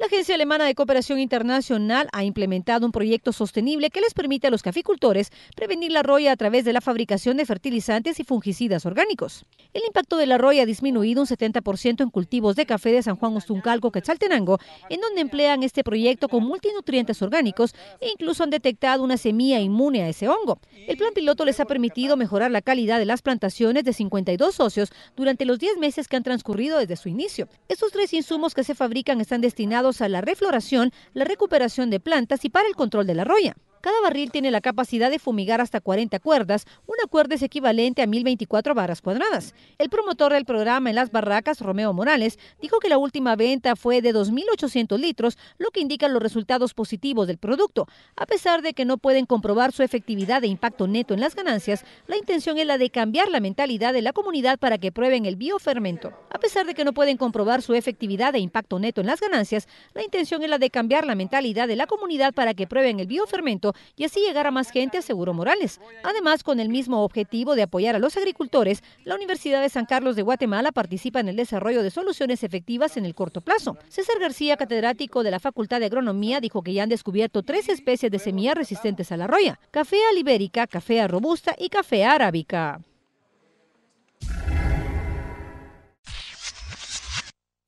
La Agencia Alemana de Cooperación Internacional ha implementado un proyecto sostenible que les permite a los caficultores prevenir la roya a través de la fabricación de fertilizantes y fungicidas orgánicos. El impacto de la roya ha disminuido un 70% en cultivos de café de San Juan Ostuncalco, Quetzaltenango, en donde emplean este proyecto con multinutrientes orgánicos e incluso han detectado una semilla inmune a ese hongo. El plan piloto les ha permitido mejorar la calidad de las plantaciones de 52 socios durante los 10 meses que han transcurrido desde su inicio. Estos tres insumos que se fabrican están destinados a la refloración, la recuperación de plantas y para el control de la roya. Cada barril tiene la capacidad de fumigar hasta 40 cuerdas. Una cuerda es equivalente a 1024 barras cuadradas. El promotor del programa en las barracas, Romeo Morales, dijo que la última venta fue de 2.800 litros, lo que indica los resultados positivos del producto. A pesar de que no pueden comprobar su efectividad e impacto neto en las ganancias, la intención es la de cambiar la mentalidad de la comunidad para que prueben el biofermento. A pesar de que no pueden comprobar su efectividad e impacto neto en las ganancias, la intención es la de cambiar la mentalidad de la comunidad para que prueben el biofermento y así llegar a más gente, aseguró Morales. Además, con el mismo objetivo de apoyar a los agricultores, la Universidad de San Carlos de Guatemala participa en el desarrollo de soluciones efectivas en el corto plazo. César García, catedrático de la Facultad de Agronomía, dijo que ya han descubierto tres especies de semillas resistentes a la roya, café libérica, café robusta y café arábica.